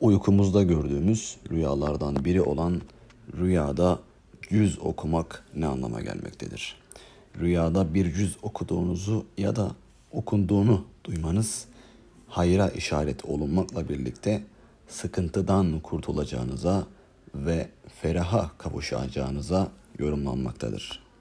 uykumuzda gördüğümüz rüyalardan biri olan rüyada yüz okumak ne anlama gelmektedir? Rüyada bir yüz okuduğunuzu ya da okunduğunu duymanız hayra işaret olunmakla birlikte sıkıntıdan kurtulacağınıza ve feraha kavuşacağınıza yorumlanmaktadır.